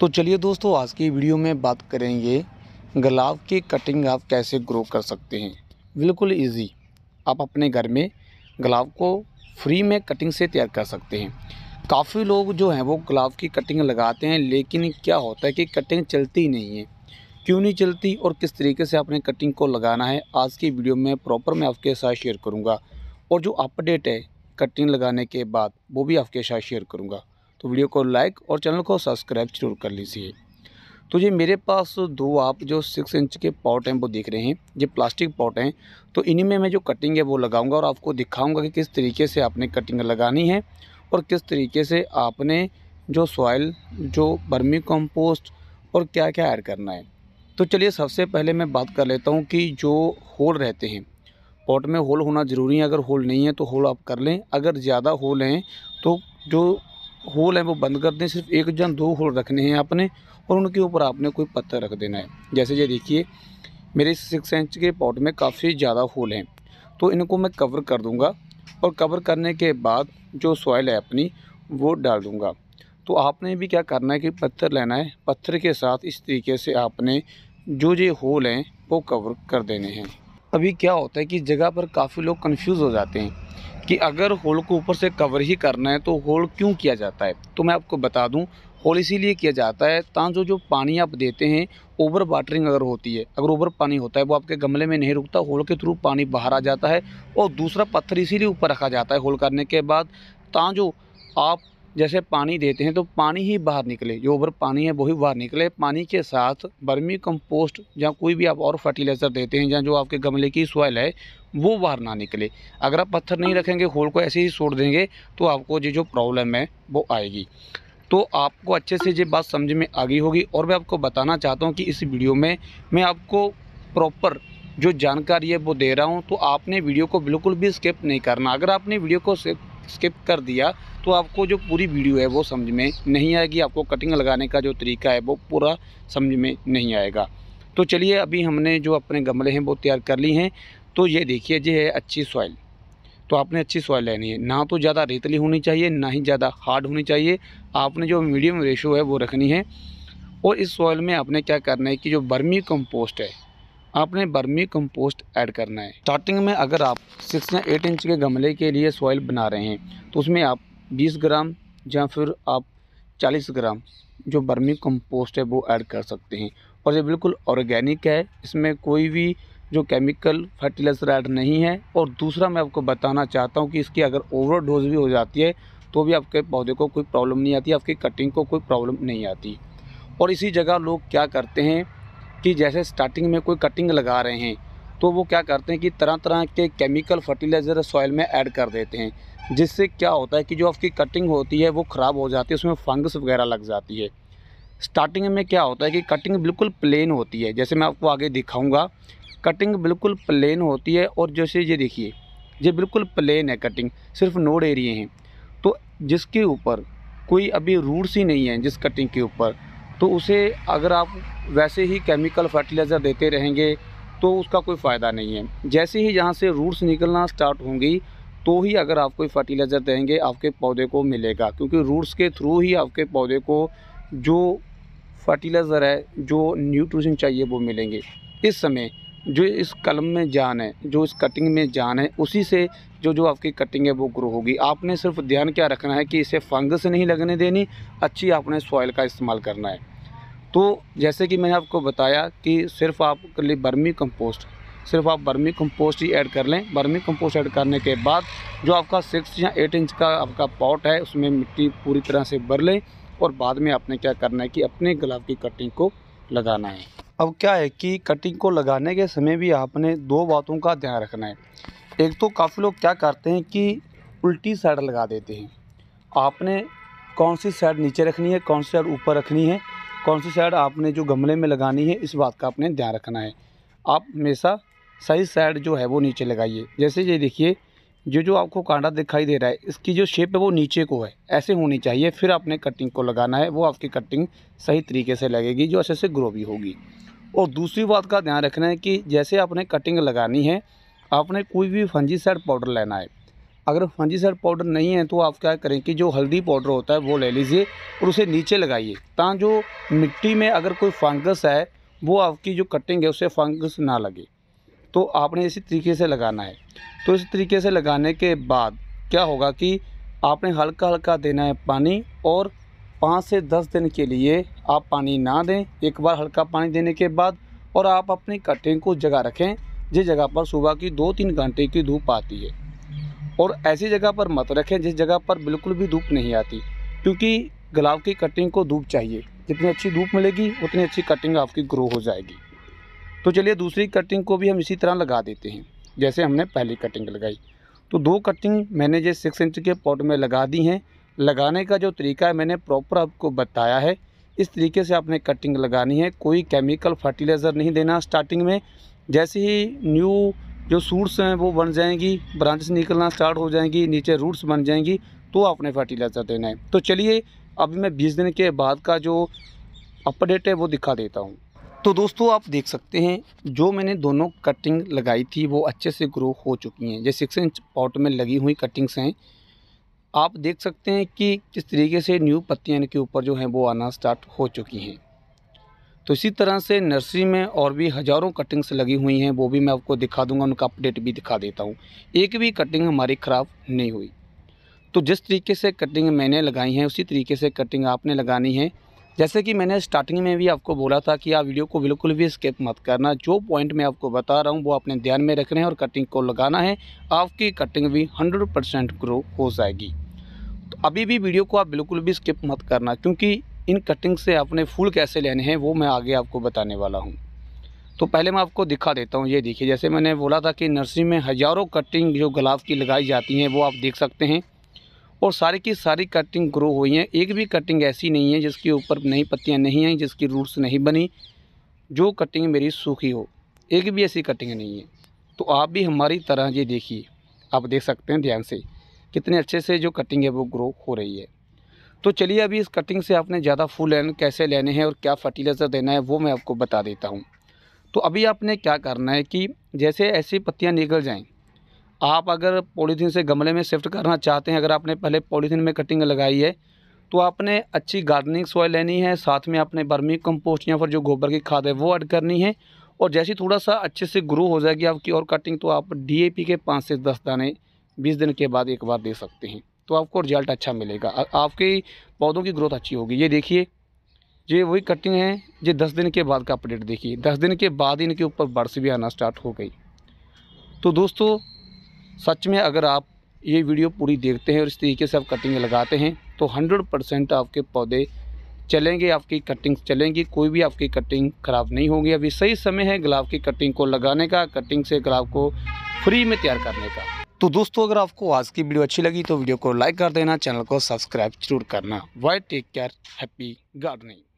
तो चलिए दोस्तों आज की वीडियो में बात करेंगे गुलाब की कटिंग आप कैसे ग्रो कर सकते हैं बिल्कुल इजी आप अपने घर में गुलाब को फ्री में कटिंग से तैयार कर सकते हैं काफ़ी लोग जो हैं वो गुलाब की कटिंग लगाते हैं लेकिन क्या होता है कि कटिंग चलती नहीं है क्यों नहीं चलती और किस तरीके से आपने कटिंग को लगाना है आज की वीडियो में प्रॉपर मैं आपके साथ शेयर करूँगा और जो अपडेट है कटिंग लगाने के बाद वो भी आपके साथ शेयर करूँगा तो वीडियो को लाइक और चैनल को सब्सक्राइब जरूर कर लीजिए तो ये मेरे पास दो आप जो सिक्स इंच के पॉट हैं वो देख रहे हैं ये प्लास्टिक पॉट हैं तो इन्हीं में मैं जो कटिंग है वो लगाऊंगा और आपको दिखाऊंगा कि किस तरीके से आपने कटिंग लगानी है और किस तरीके से आपने जो सॉइल जो बर्मी कंपोस्ट और क्या क्या ऐड करना है तो चलिए सबसे पहले मैं बात कर लेता हूँ कि जो होल रहते हैं पॉट में होल होना ज़रूरी है अगर होल नहीं है तो होल आप कर लें अगर ज़्यादा होल हैं तो जो होल हैं वो बंद कर दें सिर्फ एक जन दो होल रखने हैं आपने और उनके ऊपर आपने कोई पत्थर रख देना है जैसे ये देखिए मेरे सिक्स इंच के पॉट में काफ़ी ज़्यादा होल हैं तो इनको मैं कवर कर दूँगा और कवर करने के बाद जो सॉइल है अपनी वो डाल दूँगा तो आपने भी क्या करना है कि पत्थर लेना है पत्थर के साथ इस तरीके से आपने जो ये होल हैं वो कवर कर देने हैं अभी क्या होता है कि जगह पर काफ़ी लोग कंफ्यूज हो जाते हैं कि अगर होल को ऊपर से कवर ही करना है तो होल क्यों किया जाता है तो मैं आपको बता दूं होल इसीलिए किया जाता है ताँ जो जो पानी आप देते हैं ओवर वाटरिंग अगर होती है अगर ओवर पानी होता है वो आपके गमले में नहीं रुकता होल के थ्रू पानी बाहर आ जाता है और दूसरा पत्थर इसीलिए ऊपर रखा जाता है होल करने के बाद ताँ जो आप जैसे पानी देते हैं तो पानी ही बाहर निकले जो ओवर पानी है वही बाहर निकले पानी के साथ बर्मी कंपोस्ट या कोई भी आप और फर्टिलाइज़र देते हैं या जो आपके गमले की सॉइल है वो बाहर ना निकले अगर आप पत्थर नहीं रखेंगे होल हाँ। को ऐसे ही छोड़ देंगे तो आपको ये जो प्रॉब्लम है वो आएगी तो आपको अच्छे से ये बात समझ में आ गई होगी और मैं आपको बताना चाहता हूँ कि इस वीडियो में मैं आपको प्रॉपर जो जानकारी है वो दे रहा हूँ तो आपने वीडियो को बिल्कुल भी स्किप नहीं करना अगर आपने वीडियो को स्किप कर दिया तो आपको जो पूरी वीडियो है वो समझ में नहीं आएगी आपको कटिंग लगाने का जो तरीका है वो पूरा समझ में नहीं आएगा तो चलिए अभी हमने जो अपने गमले हैं वो तैयार कर ली हैं तो ये देखिए जी है अच्छी सॉइल तो आपने अच्छी सॉइल लेनी है ना तो ज़्यादा रेतली होनी चाहिए ना ही ज़्यादा हार्ड होनी चाहिए आपने जो मीडियम रेशो है वो रखनी है और इस सॉइल में आपने क्या करना है कि जो बर्मी कंपोस्ट है आपने बर्मी कंपोस्ट ऐड करना है स्टार्टिंग में अगर आप सिक्स या एट इंच के गमले के लिए सॉइल बना रहे हैं तो उसमें आप बीस ग्राम या फिर आप चालीस ग्राम जो बर्मी कंपोस्ट है वो ऐड कर सकते हैं और ये बिल्कुल ऑर्गेनिक है इसमें कोई भी जो केमिकल फर्टिलाइजर ऐड नहीं है और दूसरा मैं आपको बताना चाहता हूँ कि इसकी अगर ओवर डोज भी हो जाती है तो भी आपके पौधे को कोई प्रॉब्लम नहीं आती आपकी कटिंग को कोई प्रॉब्लम नहीं आती और इसी जगह लोग क्या करते हैं कि जैसे स्टार्टिंग में कोई कटिंग लगा रहे हैं तो वो क्या करते हैं कि तरह तरह के केमिकल फर्टिलाइज़र सॉइल में ऐड कर देते हैं जिससे क्या होता है कि जो आपकी कटिंग होती है वो ख़राब हो जाती है उसमें फंगस वगैरह लग जाती है स्टार्टिंग में क्या होता है कि कटिंग बिल्कुल प्लेन होती है जैसे मैं आपको आगे दिखाऊँगा कटिंग बिल्कुल प्लेन होती है और जैसे ये देखिए ये बिल्कुल प्लेन है कटिंग सिर्फ नोड एरिए हैं तो जिसके ऊपर कोई अभी रूट्स ही नहीं है जिस कटिंग के ऊपर तो उसे अगर आप वैसे ही केमिकल फर्टिलाइज़र देते रहेंगे तो उसका कोई फ़ायदा नहीं है जैसे ही यहाँ से रूट्स निकलना स्टार्ट होंगी तो ही अगर आप कोई फर्टिलाइज़र देंगे आपके पौधे को मिलेगा क्योंकि रूट्स के थ्रू ही आपके पौधे को जो फर्टिलाइज़र है जो न्यूट्रिशन चाहिए वो मिलेंगे इस समय जो इस कलम में जान है जो इस कटिंग में जान है उसी से जो जो आपकी कटिंग है वो ग्रो होगी आपने सिर्फ ध्यान क्या रखना है कि इसे फंगस नहीं लगने देनी अच्छी आपने सॉइल का इस्तेमाल करना है तो जैसे कि मैंने आपको बताया कि सिर्फ आप कर लिए बर्मी कंपोस्ट सिर्फ आप बर्मी कंपोस्ट ही ऐड कर लें बर्मी कंपोस्ट ऐड करने के बाद जो आपका सिक्स या एट इंच का आपका पॉट है उसमें मिट्टी पूरी तरह से भर लें और बाद में आपने क्या करना है कि अपने गुलाब की कटिंग को लगाना है अब क्या है कि कटिंग को लगाने के समय भी आपने दो बातों का ध्यान रखना है एक तो काफ़ी लोग क्या करते हैं कि उल्टी साइड लगा देते हैं आपने कौन सी साइड नीचे रखनी है कौन सी साइड ऊपर रखनी है कौन सी साइड आपने जो गमले में लगानी है इस बात का आपने ध्यान रखना है आप हमेशा सही साइड जो है वो नीचे लगाइए जैसे ये देखिए जो जो आपको कांटा दिखाई दे रहा है इसकी जो शेप है वो नीचे को है ऐसे होनी चाहिए फिर आपने कटिंग को लगाना है वो आपकी कटिंग सही तरीके से लगेगी जो अच्छे से ग्रो भी होगी और दूसरी बात का ध्यान रखना है कि जैसे आपने कटिंग लगानी है आपने कोई भी फंजी साइड पाउडर लेना है अगर फंजीसाइड पाउडर नहीं है तो आप क्या करें कि जो हल्दी पाउडर होता है वो ले लीजिए और उसे नीचे लगाइए ता जो मिट्टी में अगर कोई फंगस है वो आपकी जो कटिंग है उसे फंगस ना लगे तो आपने इसी तरीके से लगाना है तो इस तरीके से लगाने के बाद क्या होगा कि आपने हल्का हल्का देना है पानी और पाँच से दस दिन के लिए आप पानी ना दें एक बार हल्का पानी देने के बाद और आप अपनी कटिंग को जगह रखें जिस जगह पर सुबह की दो तीन घंटे की धूप आती है और ऐसी जगह पर मत रखें जिस जगह पर बिल्कुल भी धूप नहीं आती क्योंकि गुलाब की कटिंग को धूप चाहिए जितनी अच्छी धूप मिलेगी उतनी अच्छी कटिंग आपकी ग्रो हो जाएगी तो चलिए दूसरी कटिंग को भी हम इसी तरह लगा देते हैं जैसे हमने पहली कटिंग लगाई तो दो कटिंग मैंने जो सिक्स इंच के पॉट में लगा दी हैं लगाने का जो तरीका है मैंने प्रॉपर आपको बताया है इस तरीके से आपने कटिंग लगानी है कोई केमिकल फर्टिलाइज़र नहीं देना स्टार्टिंग में जैसे ही न्यू जो सूट्स हैं वो बन जाएंगी ब्रांचेस निकलना स्टार्ट हो जाएंगी नीचे रूट्स बन जाएंगी तो आपने फर्टिलाइज़र देना है तो चलिए अभी मैं बीस दिन के बाद का जो अपडेट है वो दिखा देता हूँ तो दोस्तों आप देख सकते हैं जो मैंने दोनों कटिंग लगाई थी वो अच्छे से ग्रो हो चुकी हैं जो सिक्स इंच पॉट में लगी हुई कटिंग्स हैं आप देख सकते हैं कि किस तरीके से न्यू पत्तियाँ इनके ऊपर जो हैं वो आना स्टार्ट हो चुकी हैं तो इसी तरह से नर्सरी में और भी हज़ारों कटिंग्स लगी हुई हैं वो भी मैं आपको दिखा दूंगा उनका अपडेट भी दिखा देता हूँ एक भी कटिंग हमारी ख़राब नहीं हुई तो जिस तरीके से कटिंग मैंने लगाई है उसी तरीके से कटिंग आपने लगानी है जैसे कि मैंने स्टार्टिंग में भी आपको बोला था कि आप वीडियो को बिल्कुल भी स्किप मत करना जो पॉइंट मैं आपको बता रहा हूँ वो अपने ध्यान में रखना है और कटिंग को लगाना है आपकी कटिंग भी हंड्रेड परसेंट ग्रो हो जाएगी तो अभी भी वीडियो को आप बिल्कुल भी स्किप मत करना क्योंकि इन कटिंग से आपने फूल कैसे लेने हैं वो मैं आगे आपको बताने वाला हूँ तो पहले मैं आपको दिखा देता हूँ ये देखिए जैसे मैंने बोला था कि नर्सरी में हज़ारों कटिंग जो गुलाब की लगाई जाती हैं वो आप देख सकते हैं और सारी की सारी कटिंग ग्रो हुई हैं एक भी कटिंग ऐसी नहीं है जिसके ऊपर नई पत्तियाँ नहीं हैं जिसकी रूट्स नहीं बनी जो कटिंग मेरी सूखी हो एक भी ऐसी कटिंग नहीं है तो आप भी हमारी तरह ये देखिए आप देख सकते हैं ध्यान से कितने अच्छे से जो कटिंग है वो ग्रो हो रही है तो चलिए अभी इस कटिंग से आपने ज़्यादा फूल लेने कैसे लेने हैं और क्या फर्टिलाइज़र देना है वो मैं आपको बता देता हूँ तो अभी आपने क्या करना है कि जैसे ऐसी पत्तियाँ निकल जाएँ आप अगर पॉलीथीन से गमले में शिफ्ट करना चाहते हैं अगर आपने पहले पॉलीथीन में कटिंग लगाई है तो आपने अच्छी गार्डनिंग सॉइल लेनी है साथ में आपने बर्मी कंपोस्ट या फिर जो गोबर की खाद है वो ऐड करनी है और जैसे थोड़ा सा अच्छे से ग्रो हो जाएगी आपकी और कटिंग तो आप डीएपी के पाँच से दस दाने बीस दिन के बाद एक बार दे सकते हैं तो आपको रिजल्ट अच्छा मिलेगा आपके पौधों की ग्रोथ अच्छी होगी ये देखिए ये वही कटिंग है ये दस दिन के बाद का अपडेट देखिए दस दिन के बाद इनके ऊपर बर्स भी आना स्टार्ट हो गई तो दोस्तों सच में अगर आप ये वीडियो पूरी देखते हैं और इस तरीके से आप कटिंग लगाते हैं तो हंड्रेड परसेंट आपके पौधे चलेंगे आपकी कटिंग चलेंगी कोई भी आपकी कटिंग ख़राब नहीं होगी अभी सही समय है गुलाब की कटिंग को लगाने का कटिंग से गुलाब को फ्री में तैयार करने का तो दोस्तों अगर आपको आज की वीडियो अच्छी लगी तो वीडियो को लाइक कर देना चैनल को सब्सक्राइब जरूर करना वाई टेक केयर हैप्पी गार्डनिंग